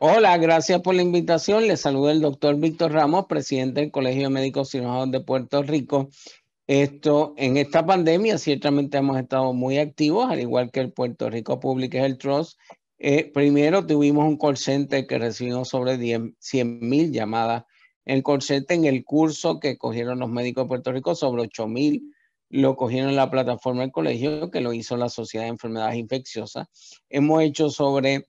Hola, gracias por la invitación. Les saluda el doctor Víctor Ramos, presidente del Colegio de Médicos Cirujanos de Puerto Rico. Esto, en esta pandemia, ciertamente hemos estado muy activos, al igual que el Puerto Rico Public Health Trust. Eh, primero tuvimos un call que recibió sobre 100.000 100 mil llamadas. El corsete en el curso que cogieron los médicos de Puerto Rico, sobre 8 mil lo cogieron en la plataforma del colegio, que lo hizo la Sociedad de Enfermedades Infecciosas. Hemos hecho sobre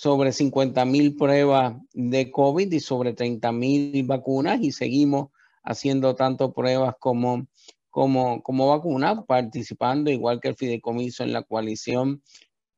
sobre 50 mil pruebas de COVID y sobre 30 mil vacunas y seguimos haciendo tanto pruebas como, como, como vacunas, participando igual que el fideicomiso en la coalición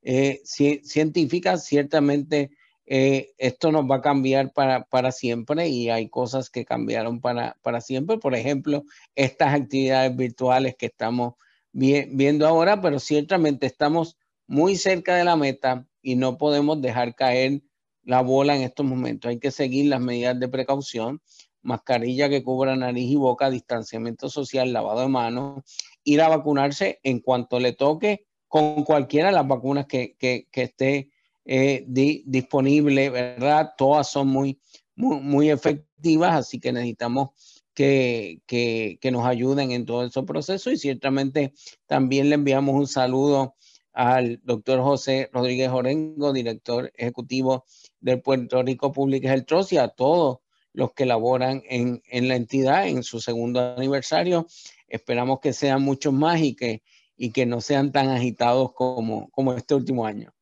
eh, científica. Ciertamente eh, esto nos va a cambiar para, para, siempre y hay cosas que cambiaron para, para siempre. Por ejemplo, estas actividades virtuales que estamos viendo ahora, pero ciertamente estamos muy cerca de la meta y no podemos dejar caer la bola en estos momentos. Hay que seguir las medidas de precaución, mascarilla que cubra nariz y boca, distanciamiento social, lavado de manos, ir a vacunarse en cuanto le toque con cualquiera de las vacunas que, esté eh, disponible, ¿verdad? Todas son muy, muy, muy efectivas, así que necesitamos que, que, que, nos ayuden en todo ese proceso y ciertamente también le enviamos un saludo al doctor José Rodríguez Orengo, director ejecutivo del Puerto Rico Public Health Trust y a todos los que laboran en, la entidad en su segundo aniversario. Esperamos que sean muchos más y que, y que no sean tan agitados como, como este último año.